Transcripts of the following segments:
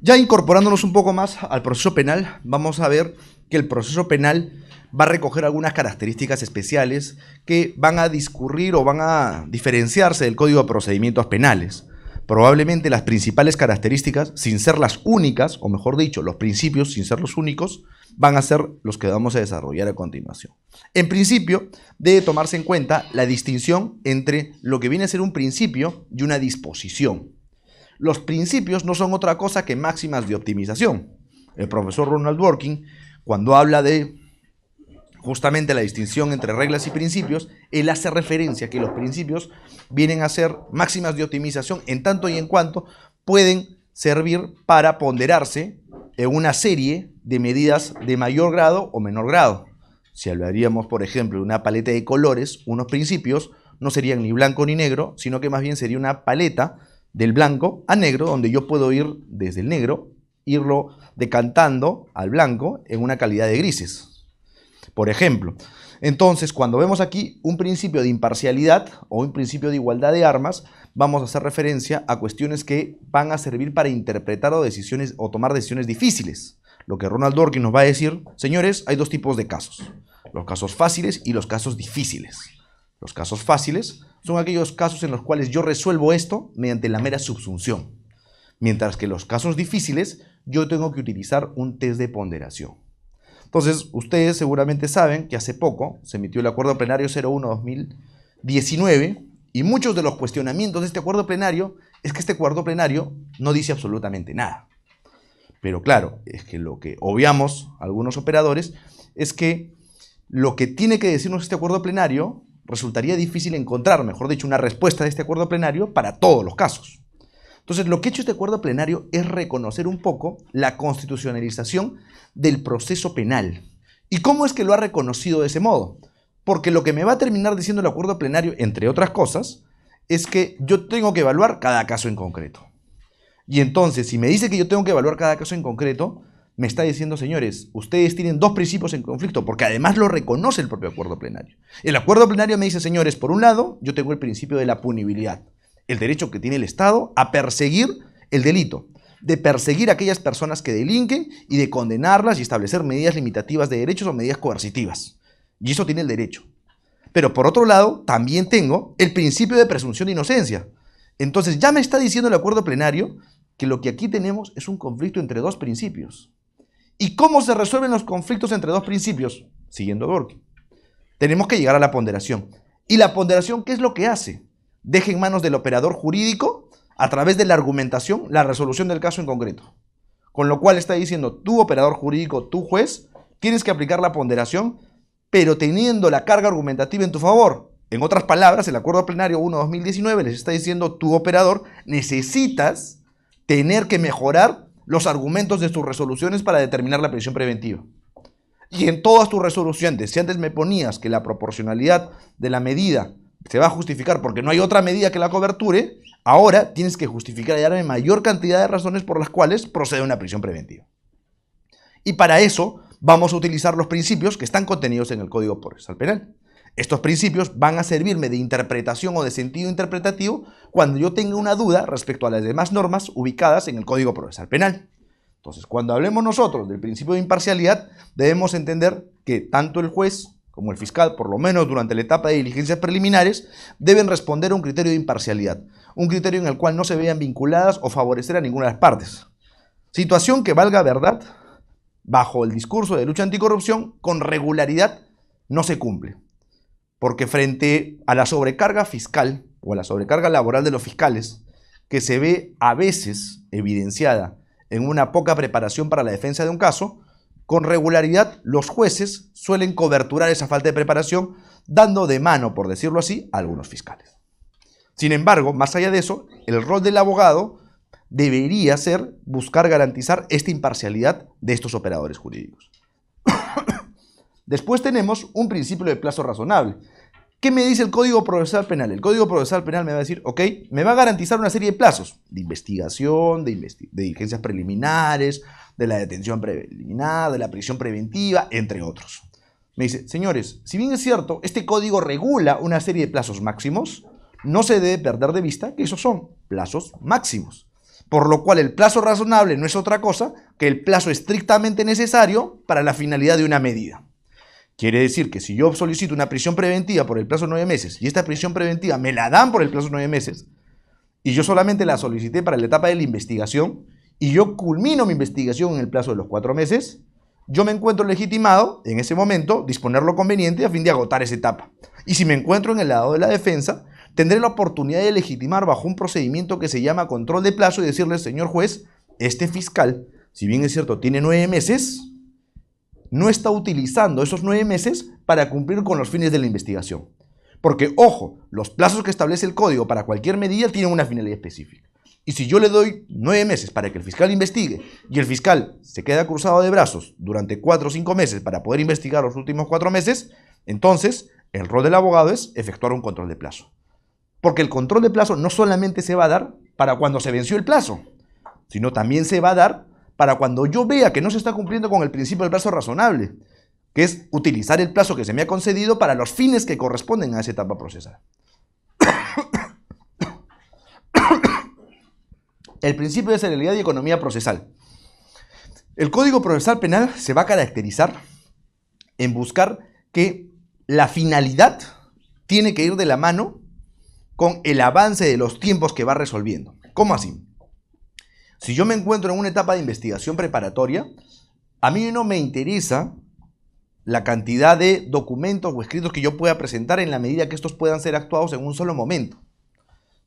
Ya incorporándonos un poco más al proceso penal, vamos a ver que el proceso penal va a recoger algunas características especiales que van a discurrir o van a diferenciarse del Código de Procedimientos Penales. Probablemente las principales características, sin ser las únicas, o mejor dicho, los principios, sin ser los únicos, van a ser los que vamos a desarrollar a continuación. En principio, debe tomarse en cuenta la distinción entre lo que viene a ser un principio y una disposición. Los principios no son otra cosa que máximas de optimización. El profesor Ronald Working, cuando habla de justamente la distinción entre reglas y principios, él hace referencia a que los principios vienen a ser máximas de optimización en tanto y en cuanto pueden servir para ponderarse en una serie de medidas de mayor grado o menor grado. Si hablaríamos, por ejemplo, de una paleta de colores, unos principios no serían ni blanco ni negro, sino que más bien sería una paleta del blanco a negro, donde yo puedo ir desde el negro, irlo decantando al blanco en una calidad de grises. Por ejemplo, entonces cuando vemos aquí un principio de imparcialidad o un principio de igualdad de armas, vamos a hacer referencia a cuestiones que van a servir para interpretar o, decisiones, o tomar decisiones difíciles. Lo que Ronald Dworkin nos va a decir, señores, hay dos tipos de casos, los casos fáciles y los casos difíciles. Los casos fáciles son aquellos casos en los cuales yo resuelvo esto mediante la mera subsunción. Mientras que los casos difíciles, yo tengo que utilizar un test de ponderación. Entonces, ustedes seguramente saben que hace poco se emitió el acuerdo plenario 01-2019 y muchos de los cuestionamientos de este acuerdo plenario es que este acuerdo plenario no dice absolutamente nada. Pero claro, es que lo que obviamos algunos operadores es que lo que tiene que decirnos este acuerdo plenario resultaría difícil encontrar, mejor dicho, una respuesta de este acuerdo plenario para todos los casos. Entonces, lo que ha hecho este acuerdo plenario es reconocer un poco la constitucionalización del proceso penal. ¿Y cómo es que lo ha reconocido de ese modo? Porque lo que me va a terminar diciendo el acuerdo plenario, entre otras cosas, es que yo tengo que evaluar cada caso en concreto. Y entonces, si me dice que yo tengo que evaluar cada caso en concreto, me está diciendo, señores, ustedes tienen dos principios en conflicto, porque además lo reconoce el propio acuerdo plenario. El acuerdo plenario me dice, señores, por un lado, yo tengo el principio de la punibilidad, el derecho que tiene el Estado a perseguir el delito, de perseguir a aquellas personas que delinquen y de condenarlas y establecer medidas limitativas de derechos o medidas coercitivas. Y eso tiene el derecho. Pero por otro lado, también tengo el principio de presunción de inocencia. Entonces ya me está diciendo el acuerdo plenario que lo que aquí tenemos es un conflicto entre dos principios. ¿Y cómo se resuelven los conflictos entre dos principios? Siguiendo a Tenemos que llegar a la ponderación. ¿Y la ponderación qué es lo que hace? Deja en manos del operador jurídico, a través de la argumentación, la resolución del caso en concreto. Con lo cual está diciendo, tu operador jurídico, tu juez, tienes que aplicar la ponderación, pero teniendo la carga argumentativa en tu favor. En otras palabras, el acuerdo plenario 1-2019 les está diciendo, tu operador, necesitas tener que mejorar los argumentos de sus resoluciones para determinar la prisión preventiva. Y en todas tus resoluciones, si antes me ponías que la proporcionalidad de la medida se va a justificar porque no hay otra medida que la coberture, ahora tienes que justificar y darme mayor cantidad de razones por las cuales procede una prisión preventiva. Y para eso vamos a utilizar los principios que están contenidos en el Código Procesal Penal. Estos principios van a servirme de interpretación o de sentido interpretativo cuando yo tenga una duda respecto a las demás normas ubicadas en el Código Procesal Penal. Entonces, cuando hablemos nosotros del principio de imparcialidad, debemos entender que tanto el juez como el fiscal, por lo menos durante la etapa de diligencias preliminares, deben responder a un criterio de imparcialidad, un criterio en el cual no se vean vinculadas o favorecer a ninguna de las partes. Situación que valga verdad, bajo el discurso de lucha anticorrupción, con regularidad no se cumple porque frente a la sobrecarga fiscal o a la sobrecarga laboral de los fiscales, que se ve a veces evidenciada en una poca preparación para la defensa de un caso, con regularidad los jueces suelen coberturar esa falta de preparación dando de mano, por decirlo así, a algunos fiscales. Sin embargo, más allá de eso, el rol del abogado debería ser buscar garantizar esta imparcialidad de estos operadores jurídicos. Después tenemos un principio de plazo razonable. ¿Qué me dice el Código Procesal Penal? El Código Procesal Penal me va a decir, ok, me va a garantizar una serie de plazos de investigación, de, de diligencias preliminares, de la detención preliminar, de la prisión preventiva, entre otros. Me dice, señores, si bien es cierto, este código regula una serie de plazos máximos, no se debe perder de vista que esos son plazos máximos. Por lo cual el plazo razonable no es otra cosa que el plazo estrictamente necesario para la finalidad de una medida. Quiere decir que si yo solicito una prisión preventiva por el plazo de nueve meses y esta prisión preventiva me la dan por el plazo de nueve meses y yo solamente la solicité para la etapa de la investigación y yo culmino mi investigación en el plazo de los cuatro meses, yo me encuentro legitimado en ese momento disponer lo conveniente a fin de agotar esa etapa. Y si me encuentro en el lado de la defensa, tendré la oportunidad de legitimar bajo un procedimiento que se llama control de plazo y decirle, señor juez, este fiscal, si bien es cierto, tiene nueve meses, no está utilizando esos nueve meses para cumplir con los fines de la investigación. Porque, ojo, los plazos que establece el código para cualquier medida tienen una finalidad específica. Y si yo le doy nueve meses para que el fiscal investigue y el fiscal se queda cruzado de brazos durante cuatro o cinco meses para poder investigar los últimos cuatro meses, entonces el rol del abogado es efectuar un control de plazo. Porque el control de plazo no solamente se va a dar para cuando se venció el plazo, sino también se va a dar para cuando yo vea que no se está cumpliendo con el principio del plazo razonable, que es utilizar el plazo que se me ha concedido para los fines que corresponden a esa etapa procesal. El principio de celeridad y economía procesal. El Código Procesal Penal se va a caracterizar en buscar que la finalidad tiene que ir de la mano con el avance de los tiempos que va resolviendo. ¿Cómo así? Si yo me encuentro en una etapa de investigación preparatoria, a mí no me interesa la cantidad de documentos o escritos que yo pueda presentar en la medida que estos puedan ser actuados en un solo momento.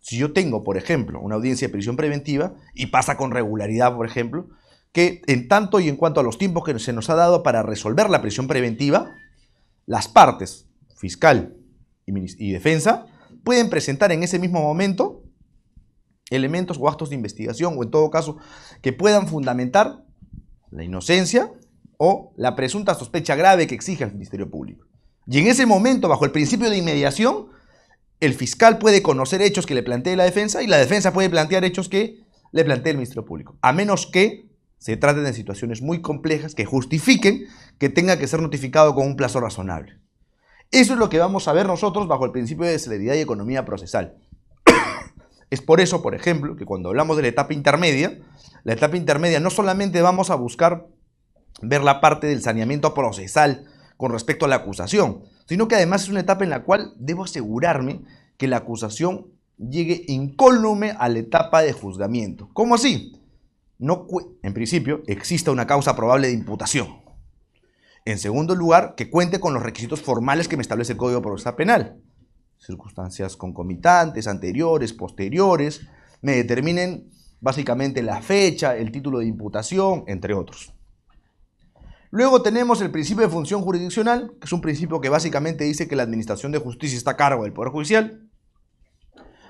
Si yo tengo, por ejemplo, una audiencia de prisión preventiva y pasa con regularidad, por ejemplo, que en tanto y en cuanto a los tiempos que se nos ha dado para resolver la prisión preventiva, las partes, fiscal y, defensa, pueden presentar en ese mismo momento elementos o actos de investigación o en todo caso que puedan fundamentar la inocencia o la presunta sospecha grave que exige el Ministerio Público. Y en ese momento, bajo el principio de inmediación, el fiscal puede conocer hechos que le plantee la defensa y la defensa puede plantear hechos que le plantee el Ministerio Público, a menos que se traten de situaciones muy complejas que justifiquen que tenga que ser notificado con un plazo razonable. Eso es lo que vamos a ver nosotros bajo el principio de celeridad y economía procesal. Es por eso, por ejemplo, que cuando hablamos de la etapa intermedia, la etapa intermedia no solamente vamos a buscar ver la parte del saneamiento procesal con respecto a la acusación, sino que además es una etapa en la cual debo asegurarme que la acusación llegue incólume a la etapa de juzgamiento. ¿Cómo así? No en principio, exista una causa probable de imputación. En segundo lugar, que cuente con los requisitos formales que me establece el Código de Procesal Penal circunstancias concomitantes, anteriores, posteriores, me determinen básicamente la fecha, el título de imputación, entre otros. Luego tenemos el principio de función jurisdiccional, que es un principio que básicamente dice que la administración de justicia está a cargo del Poder Judicial,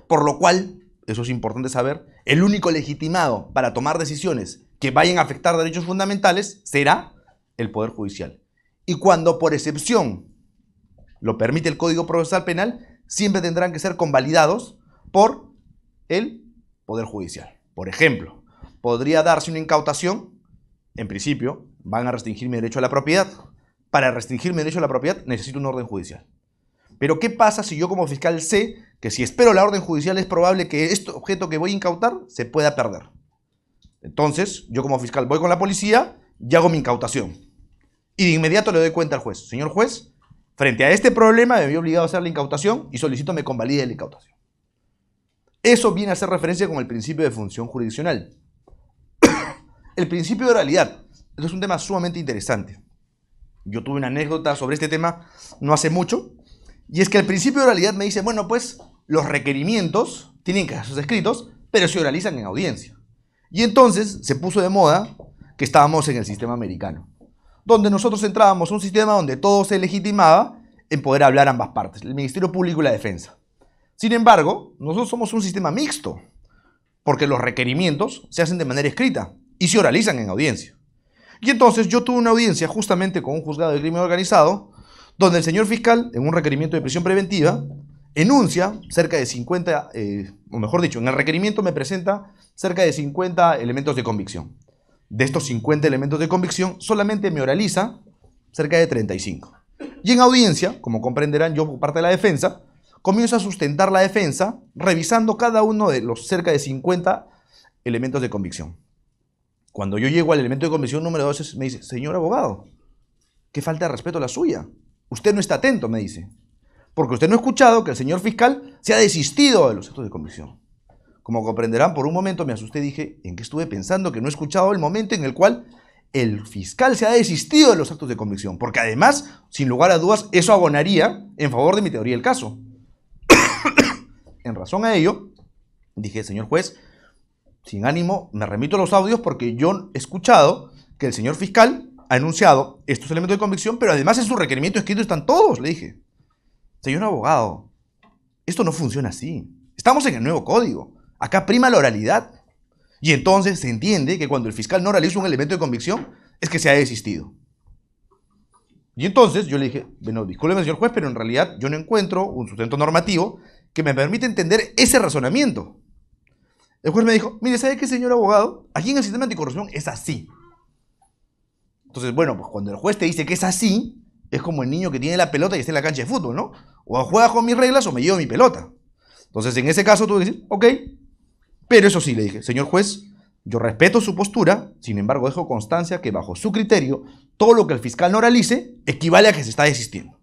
por lo cual, eso es importante saber, el único legitimado para tomar decisiones que vayan a afectar derechos fundamentales será el Poder Judicial. Y cuando por excepción lo permite el Código Procesal Penal, siempre tendrán que ser convalidados por el Poder Judicial. Por ejemplo, podría darse una incautación, en principio, van a restringir mi derecho a la propiedad. Para restringir mi derecho a la propiedad necesito una orden judicial. Pero ¿qué pasa si yo como fiscal sé que si espero la orden judicial es probable que este objeto que voy a incautar se pueda perder? Entonces, yo como fiscal voy con la policía y hago mi incautación. Y de inmediato le doy cuenta al juez. Señor juez, Frente a este problema me vi obligado a hacer la incautación y solicito me convalide la incautación. Eso viene a hacer referencia con el principio de función jurisdiccional. el principio de oralidad. Esto es un tema sumamente interesante. Yo tuve una anécdota sobre este tema no hace mucho. Y es que el principio de oralidad me dice, bueno, pues los requerimientos tienen que ser escritos, pero se oralizan en audiencia. Y entonces se puso de moda que estábamos en el sistema americano donde nosotros entrábamos un sistema donde todo se legitimaba en poder hablar ambas partes, el Ministerio Público y la Defensa. Sin embargo, nosotros somos un sistema mixto, porque los requerimientos se hacen de manera escrita y se oralizan en audiencia. Y entonces yo tuve una audiencia justamente con un juzgado de crimen organizado, donde el señor fiscal, en un requerimiento de prisión preventiva, enuncia cerca de 50, eh, o mejor dicho, en el requerimiento me presenta cerca de 50 elementos de convicción. De estos 50 elementos de convicción, solamente me oraliza cerca de 35. Y en audiencia, como comprenderán, yo por parte de la defensa, comienzo a sustentar la defensa revisando cada uno de los cerca de 50 elementos de convicción. Cuando yo llego al elemento de convicción número 12, me dice, señor abogado, qué falta de respeto la suya. Usted no está atento, me dice. Porque usted no ha escuchado que el señor fiscal se ha desistido de los actos de convicción. Como comprenderán, por un momento me asusté y dije, ¿en qué estuve pensando? Que no he escuchado el momento en el cual el fiscal se ha desistido de los actos de convicción, porque además, sin lugar a dudas, eso abonaría en favor de mi teoría del caso. en razón a ello, dije, señor juez, sin ánimo, me remito a los audios porque yo he escuchado que el señor fiscal ha anunciado estos elementos de convicción, pero además en su requerimiento escrito están todos, le dije. Señor abogado, esto no funciona así. Estamos en el nuevo código. Acá prima la oralidad. Y entonces se entiende que cuando el fiscal no realiza un elemento de convicción, es que se ha desistido. Y entonces yo le dije, bueno, discúlpeme señor juez, pero en realidad yo no encuentro un sustento normativo que me permita entender ese razonamiento. El juez me dijo, mire, ¿sabe qué señor abogado? Aquí en el sistema anticorrupción es así. Entonces, bueno, pues cuando el juez te dice que es así, es como el niño que tiene la pelota y está en la cancha de fútbol, ¿no? O juega con mis reglas o me llevo mi pelota. Entonces, en ese caso, tuve que decir, ok, pero eso sí, le dije, señor juez, yo respeto su postura, sin embargo dejo constancia que bajo su criterio, todo lo que el fiscal no realice equivale a que se está desistiendo.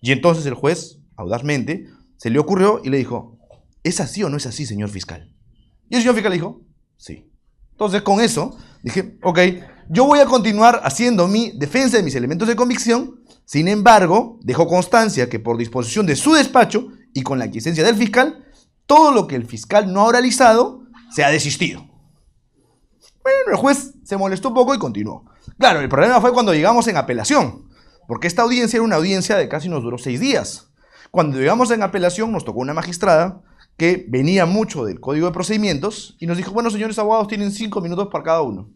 Y entonces el juez, audazmente, se le ocurrió y le dijo, ¿es así o no es así, señor fiscal? Y el señor fiscal le dijo, sí. Entonces con eso dije, ok, yo voy a continuar haciendo mi defensa de mis elementos de convicción, sin embargo, dejo constancia que por disposición de su despacho y con la quiesencia del fiscal, todo lo que el fiscal no ha oralizado se ha desistido. Bueno, el juez se molestó un poco y continuó. Claro, el problema fue cuando llegamos en apelación, porque esta audiencia era una audiencia de casi nos duró seis días. Cuando llegamos en apelación nos tocó una magistrada que venía mucho del Código de Procedimientos y nos dijo, bueno, señores abogados, tienen cinco minutos para cada uno.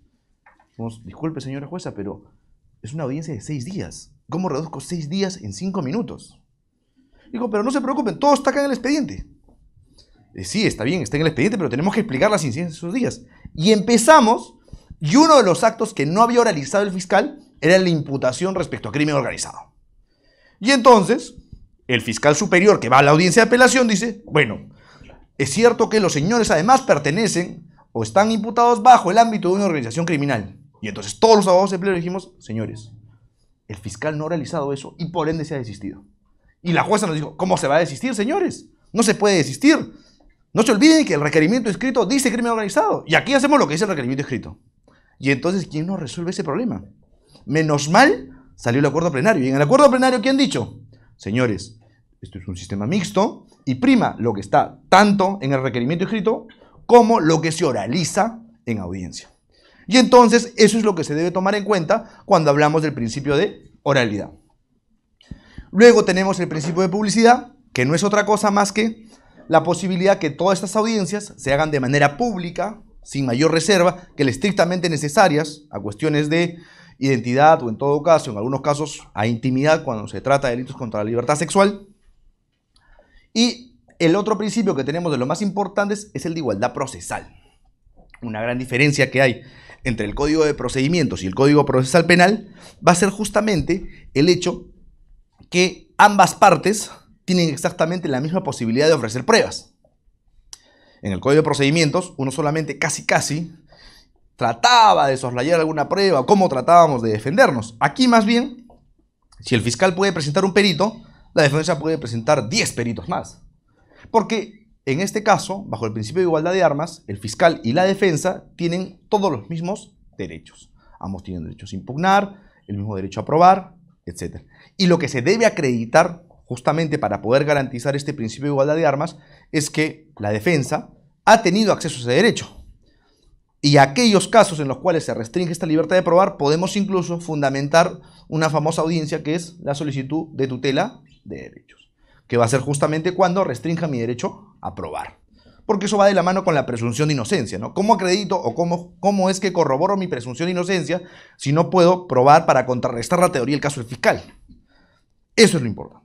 Dijimos, disculpe, señora jueza, pero es una audiencia de seis días. ¿Cómo reduzco seis días en cinco minutos? Dijo, pero no se preocupen, todo está acá en el expediente. Eh, sí, está bien, está en el expediente, pero tenemos que explicar las incidencias de esos días. Y empezamos, y uno de los actos que no había oralizado el fiscal era la imputación respecto a crimen organizado. Y entonces, el fiscal superior que va a la audiencia de apelación dice, bueno, es cierto que los señores además pertenecen o están imputados bajo el ámbito de una organización criminal. Y entonces todos los abogados de pleno dijimos, señores, el fiscal no ha realizado eso y por ende se ha desistido. Y la jueza nos dijo, ¿cómo se va a desistir, señores? No se puede desistir. No se olviden que el requerimiento escrito dice crimen organizado. Y aquí hacemos lo que dice el requerimiento escrito. Y entonces, ¿quién nos resuelve ese problema? Menos mal salió el acuerdo plenario. Y en el acuerdo plenario, ¿qué han dicho? Señores, esto es un sistema mixto y prima lo que está tanto en el requerimiento escrito como lo que se oraliza en audiencia. Y entonces, eso es lo que se debe tomar en cuenta cuando hablamos del principio de oralidad. Luego tenemos el principio de publicidad, que no es otra cosa más que la posibilidad que todas estas audiencias se hagan de manera pública, sin mayor reserva que las estrictamente necesarias a cuestiones de identidad o en todo caso, en algunos casos, a intimidad cuando se trata de delitos contra la libertad sexual. Y el otro principio que tenemos de los más importantes es el de igualdad procesal. Una gran diferencia que hay entre el Código de Procedimientos y el Código Procesal Penal va a ser justamente el hecho que ambas partes tienen exactamente la misma posibilidad de ofrecer pruebas. En el código de procedimientos, uno solamente casi casi trataba de soslayar alguna prueba, cómo tratábamos de defendernos. Aquí más bien, si el fiscal puede presentar un perito, la defensa puede presentar 10 peritos más. Porque en este caso, bajo el principio de igualdad de armas, el fiscal y la defensa tienen todos los mismos derechos. Ambos tienen derecho a impugnar, el mismo derecho a probar, etc. Y lo que se debe acreditar justamente para poder garantizar este principio de igualdad de armas, es que la defensa ha tenido acceso a ese derecho. Y aquellos casos en los cuales se restringe esta libertad de probar, podemos incluso fundamentar una famosa audiencia que es la solicitud de tutela de derechos, que va a ser justamente cuando restrinja mi derecho a probar. Porque eso va de la mano con la presunción de inocencia, ¿no? ¿Cómo acredito o cómo, cómo es que corroboro mi presunción de inocencia si no puedo probar para contrarrestar la teoría del caso del fiscal? Eso es lo importante.